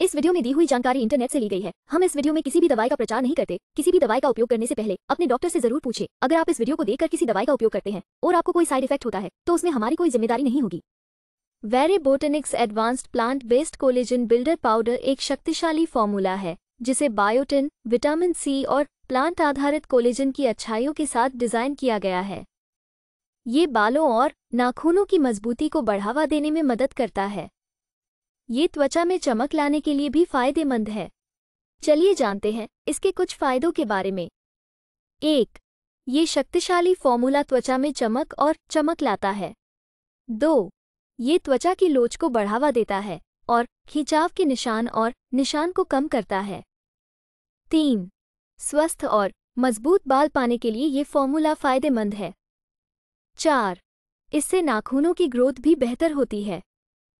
इस वीडियो में दी हुई जानकारी इंटरनेट से ली गई है हम इस वीडियो में किसी भी दवाई का प्रचार नहीं करते किसी भी दवाई का उपयोग करने से पहले अपने डॉक्टर से जरूर पूछे अगर आप इस वीडियो को देखकर किसी दवाई का उपयोग करते हैं और आपको कोई साइड इफेक्ट होता है तो उसमें हमारी कोई जिम्मेदारी नहीं होगी वेरे Botanics advanced plant based collagen builder powder एक शक्तिशाली फॉर्मूला है जिसे बायोटिन विटामिन सी और प्लांट आधारित कोलेजन की अच्छाइयों के साथ डिजाइन किया गया है ये बालों और नाखूनों की मजबूती को बढ़ावा देने में मदद करता है ये त्वचा में चमक लाने के लिए भी फायदेमंद है चलिए जानते हैं इसके कुछ फायदों के बारे में एक ये शक्तिशाली फॉर्मूला त्वचा में चमक और चमक लाता है दो ये त्वचा की लोच को बढ़ावा देता है और खिंचाव के निशान और निशान को कम करता है तीन स्वस्थ और मजबूत बाल पाने के लिए ये फॉर्मूला फायदेमंद है चार इससे नाखूनों की ग्रोथ भी बेहतर होती है